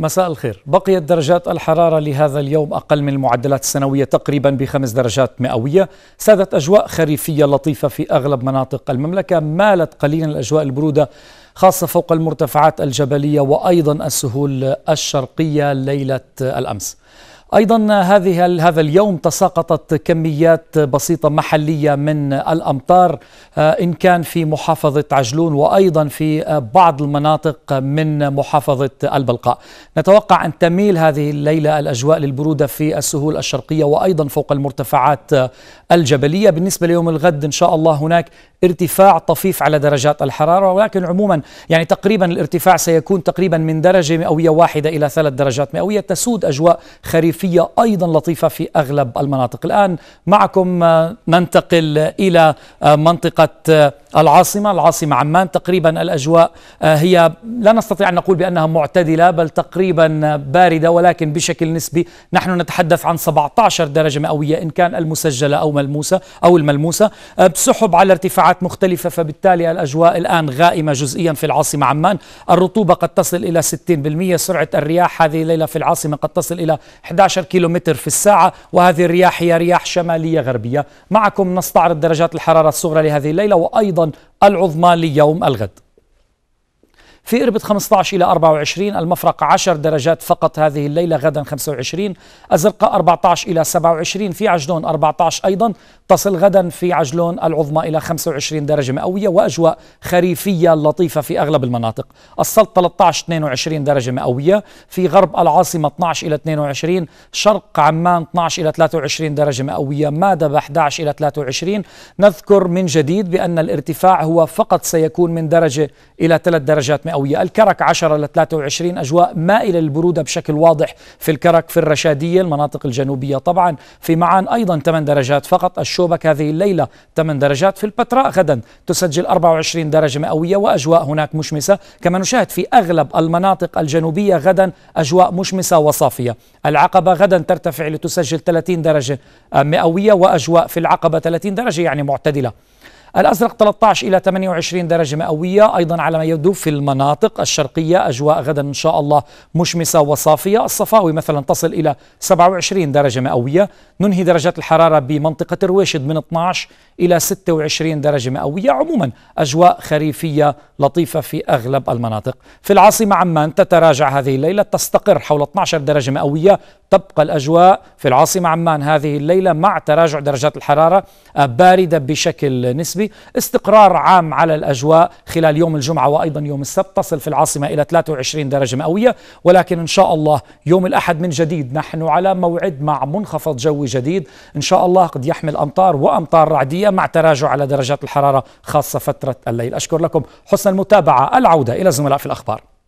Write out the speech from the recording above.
مساء الخير بقيت درجات الحرارة لهذا اليوم أقل من المعدلات السنوية تقريبا بخمس درجات مئوية سادت أجواء خريفية لطيفة في أغلب مناطق المملكة مالت قليلا الأجواء البرودة خاصة فوق المرتفعات الجبلية وأيضا السهول الشرقية ليلة الأمس ايضا هذه هذا اليوم تساقطت كميات بسيطه محليه من الامطار آه، ان كان في محافظه عجلون وايضا في آه، بعض المناطق من محافظه البلقاء. نتوقع ان تميل هذه الليله الاجواء للبروده في السهول الشرقيه وايضا فوق المرتفعات آه، الجبليه، بالنسبه ليوم الغد ان شاء الله هناك ارتفاع طفيف على درجات الحراره ولكن عموما يعني تقريبا الارتفاع سيكون تقريبا من درجه مئويه واحده الى ثلاث درجات مئويه تسود اجواء خريف خلفية أيضا لطيفة في أغلب المناطق الآن معكم آه، ننتقل إلى آه، منطقة آه، العاصمة العاصمة عمان تقريبا الأجواء هي لا نستطيع أن نقول بأنها معتدلة بل تقريبا باردة ولكن بشكل نسبي نحن نتحدث عن 17 درجة مئوية إن كان المسجلة أو ملموسة أو الملموسة بسحب على ارتفاعات مختلفة فبالتالي الأجواء الآن غائمة جزئيا في العاصمة عمان الرطوبة قد تصل إلى 60% سرعة الرياح هذه الليلة في العاصمة قد تصل إلى 11 12 كيلومتر في الساعة وهذه الرياح هي رياح شمالية غربية معكم نستعرض درجات الحرارة الصغرى لهذه الليلة وأيضا العظمى ليوم الغد في إربد 15 إلى 24 المفرق 10 درجات فقط هذه الليلة غدا 25 أزرقاء 14 إلى 27 في عجلون 14 أيضا تصل غدا في عجلون العظمى إلى 25 درجة مئوية وأجواء خريفية لطيفة في أغلب المناطق السلط 13 22 درجة مئوية في غرب العاصمة 12 إلى 22 شرق عمان 12 إلى 23 درجة مئوية مادبة 11 إلى 23 نذكر من جديد بأن الارتفاع هو فقط سيكون من درجة إلى 3 درجات مئوية مئوية الكرك 10 ل 23 أجواء مائلة للبرودة بشكل واضح في الكرك في الرشادية المناطق الجنوبية طبعا في معان أيضا 8 درجات فقط الشوبك هذه الليلة 8 درجات في البتراء غدا تسجل 24 درجة مئوية وأجواء هناك مشمسة كما نشاهد في أغلب المناطق الجنوبية غدا أجواء مشمسة وصافية العقبة غدا ترتفع لتسجل 30 درجة مئوية وأجواء في العقبة 30 درجة يعني معتدلة الأزرق 13 إلى 28 درجة مئوية أيضا على ما يبدو في المناطق الشرقية أجواء غدا إن شاء الله مشمسة وصافية الصفاوي مثلا تصل إلى 27 درجة مئوية ننهي درجات الحرارة بمنطقة رويشد من 12 إلى 26 درجة مئوية عموما أجواء خريفية لطيفة في أغلب المناطق في العاصمة عمان تتراجع هذه الليلة تستقر حول 12 درجة مئوية تبقى الأجواء في العاصمة عمان هذه الليلة مع تراجع درجات الحرارة باردة بشكل نسبي استقرار عام على الأجواء خلال يوم الجمعة وأيضا يوم السبت تصل في العاصمة إلى 23 درجة مئوية ولكن إن شاء الله يوم الأحد من جديد نحن على موعد مع منخفض جوي جديد إن شاء الله قد يحمل أمطار وأمطار رعدية مع تراجع على درجات الحرارة خاصة فترة الليل أشكر لكم حسن المتابعة العودة إلى زملاء في الأخبار